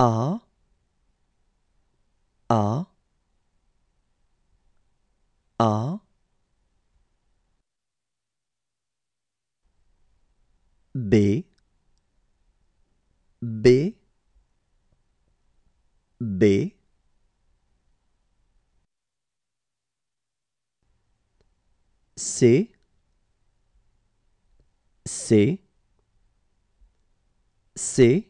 A A A B B B C C C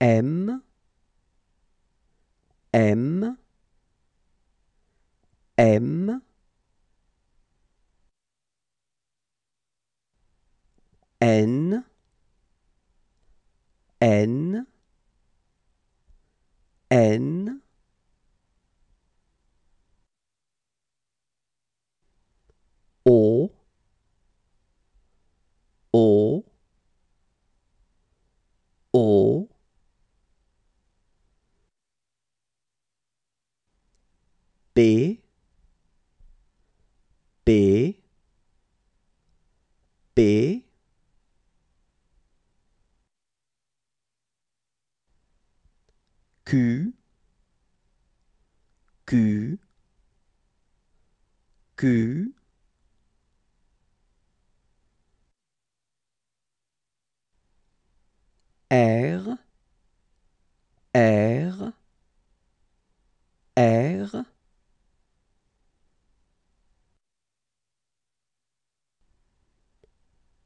M, M, M, N, N, N, P P B Q Q Q R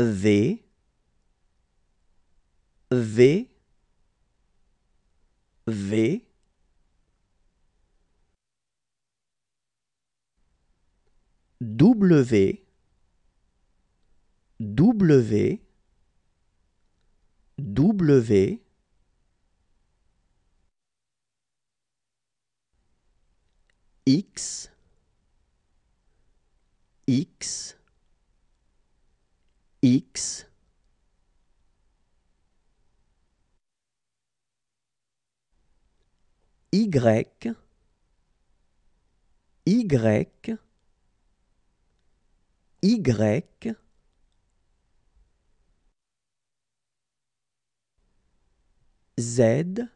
V V V W W W X X Y, Y, Y, Z,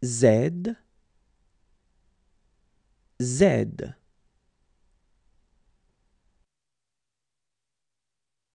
Z, Z.